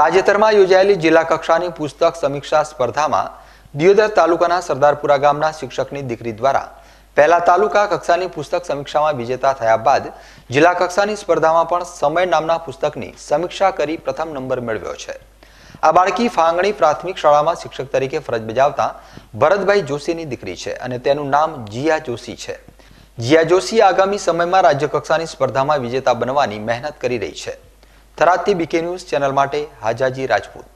તાજેતરમાં યોજાયેલી જિલ્લા કક્ષાની પુસ્તક સમીક્ષા સ્પર્ધામાં દિયોદર તાલુકાના સરદારપુરા ગામના શિક્ષકની દીકરી દ્વારા પહેલા તાલુકા કક્ષાની પુસ્તક સમીક્ષામાં વિજેતા થયા બાદ જિલ્લા કક્ષાની સ્પર્ધામાં પણ સમય નામના પુસ્તકની સમીક્ષા કરી પ્રથમ નંબર મેળવ્યો છે આ બાળકી ફાંગણી પ્રાથમિક શાળામાં શિક્ષક તરીકે ફરજ બજાવતા ભરતભાઈ જોશીની દીકરી છે અને તેનું નામ જીયા જોશી છે જીયા જોશી આગામી સમયમાં રાજ્ય કક્ષાની સ્પર્ધામાં વિજેતા બનવાની મહેનત કરી રહી છે થરાદથી બીકે ન્યૂઝ ચેનલ માટે હાજાજી રાજપૂત